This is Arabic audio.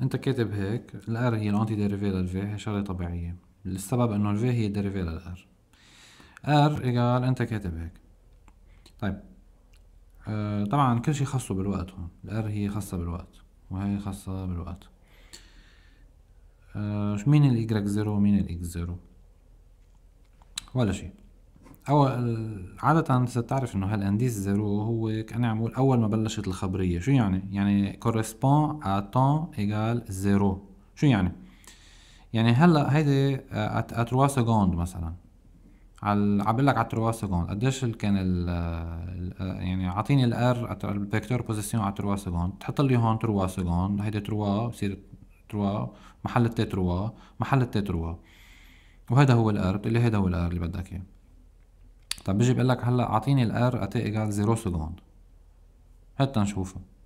انت كاتب هيك الار هي الانتي ديريفي للفي هي شغله طبيعيه السبب انه الفي هي ديريفي للار ار ايجال انت كاتب هيك طيب آه طبعا كل شيء خاصه بالوقت هون الار هي خاصه بالوقت وهي خاصه بالوقت آه مين الايجريك زيرو ومين الاكس زيرو ولا شيء اول عادة تعرف انه هالانديس زيرو هو كأني عم بقول اول ما بلشت الخبرية شو يعني؟ يعني كورسبون à temps égal زيرو شو يعني؟ يعني هلا هيدي اتروا آه، سكوند مثلا على عم بقول لك على تروا سكوند قديش كان ال آه، يعني اعطيني الار الفيكتور بوزيسيون على تروا سكوند بتحط لي هون تروا سكوند هيدي تروا بصير تروا محل التي تروا محل التي تروا وهذا هو الار بتقول لي هذا هو الار اللي بدك اياه طب بيجي بقول لك هلا اعطيني الار اتي ايجال 0 سكوند حتى نشوفه